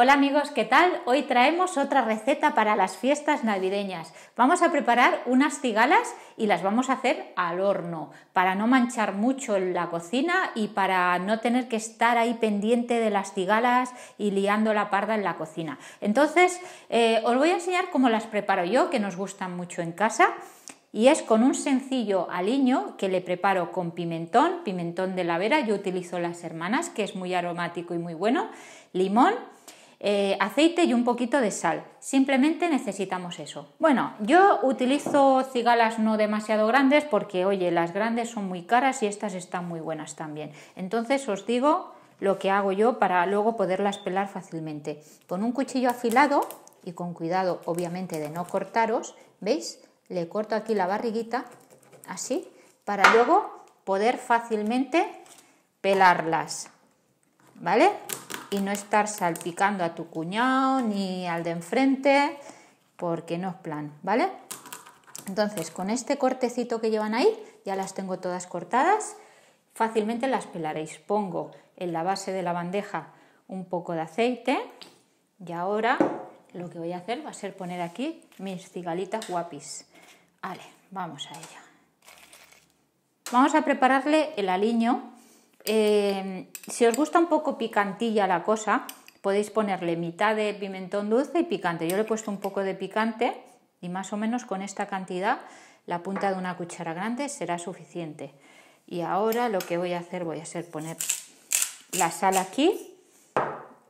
Hola amigos, ¿qué tal? Hoy traemos otra receta para las fiestas navideñas. Vamos a preparar unas cigalas y las vamos a hacer al horno para no manchar mucho la cocina y para no tener que estar ahí pendiente de las cigalas y liando la parda en la cocina. Entonces, eh, os voy a enseñar cómo las preparo yo, que nos gustan mucho en casa y es con un sencillo aliño que le preparo con pimentón, pimentón de la vera, yo utilizo las hermanas, que es muy aromático y muy bueno, limón eh, aceite y un poquito de sal. Simplemente necesitamos eso. Bueno, yo utilizo cigalas no demasiado grandes porque, oye, las grandes son muy caras y estas están muy buenas también. Entonces os digo lo que hago yo para luego poderlas pelar fácilmente. Con un cuchillo afilado y con cuidado, obviamente, de no cortaros, ¿veis? Le corto aquí la barriguita, así, para luego poder fácilmente pelarlas. ¿Vale? y no estar salpicando a tu cuñado ni al de enfrente, porque no es plan, ¿vale? Entonces, con este cortecito que llevan ahí, ya las tengo todas cortadas, fácilmente las pelaréis. Pongo en la base de la bandeja un poco de aceite y ahora lo que voy a hacer va a ser poner aquí mis cigalitas guapis. Vale, vamos a ello. Vamos a prepararle el aliño eh, si os gusta un poco picantilla la cosa, podéis ponerle mitad de pimentón dulce y picante. Yo le he puesto un poco de picante y más o menos con esta cantidad, la punta de una cuchara grande será suficiente. Y ahora lo que voy a hacer, voy a ser poner la sal aquí,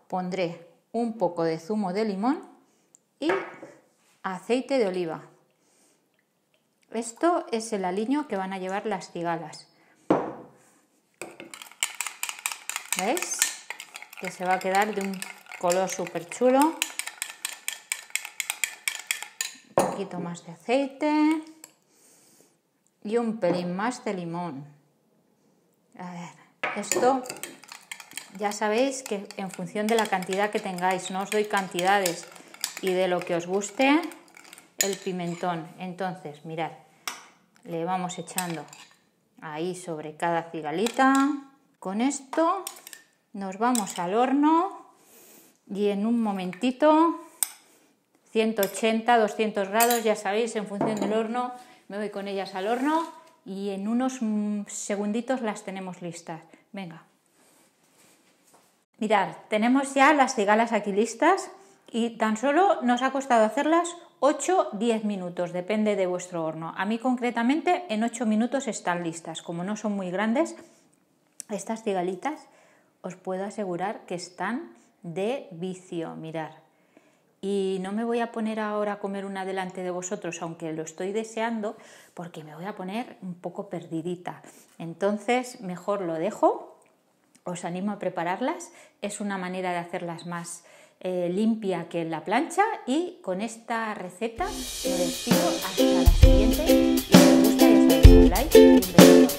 pondré un poco de zumo de limón y aceite de oliva. Esto es el aliño que van a llevar las cigalas. ¿Veis? Que se va a quedar de un color súper chulo. Un poquito más de aceite. Y un pelín más de limón. esto ya sabéis que en función de la cantidad que tengáis, no os doy cantidades y de lo que os guste el pimentón. Entonces, mirad, le vamos echando ahí sobre cada cigalita. Con esto nos vamos al horno y en un momentito, 180, 200 grados, ya sabéis, en función del horno, me voy con ellas al horno y en unos mm, segunditos las tenemos listas. Venga. Mirad, tenemos ya las cigalas aquí listas y tan solo nos ha costado hacerlas 8-10 minutos, depende de vuestro horno. A mí concretamente en 8 minutos están listas, como no son muy grandes estas cigalitas os puedo asegurar que están de vicio, mirar. Y no me voy a poner ahora a comer una delante de vosotros, aunque lo estoy deseando, porque me voy a poner un poco perdidita. Entonces, mejor lo dejo. Os animo a prepararlas. Es una manera de hacerlas más eh, limpia que en la plancha. Y con esta receta me despido hasta la siguiente.